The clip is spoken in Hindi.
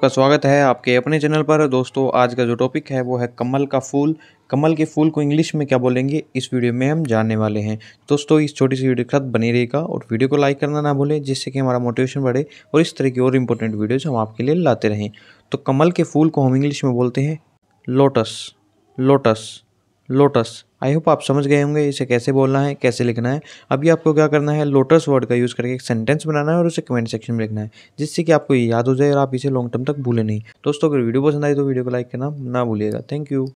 आपका स्वागत है आपके अपने चैनल पर दोस्तों आज का जो टॉपिक है वो है कमल का फूल कमल के फूल को इंग्लिश में क्या बोलेंगे इस वीडियो में हम जानने वाले हैं दोस्तों इस छोटी सी वीडियो के साथ बने रहेगा और वीडियो को लाइक करना ना भूलें जिससे कि हमारा मोटिवेशन बढ़े और इस तरह की और इम्पोर्टेंट वीडियोज़ हम आपके लिए लाते रहें तो कमल के फूल को हम इंग्लिश में बोलते हैं lotus lotus lotus I hope आप समझ गए होंगे इसे कैसे बोलना है कैसे लिखना है अभी आपको क्या करना है लोटस वर्ड का यूज़ करके एक सेंटेंस बनाना है और उसे कमेंट सेक्शन में लिखना है जिससे कि आपको ये याद हो जाए और आप इसे लॉन्ग टर्म तक भूले नहीं दोस्तों अगर वीडियो पसंद आई तो वीडियो को लाइक करना ना भूलिएगा थैंक यू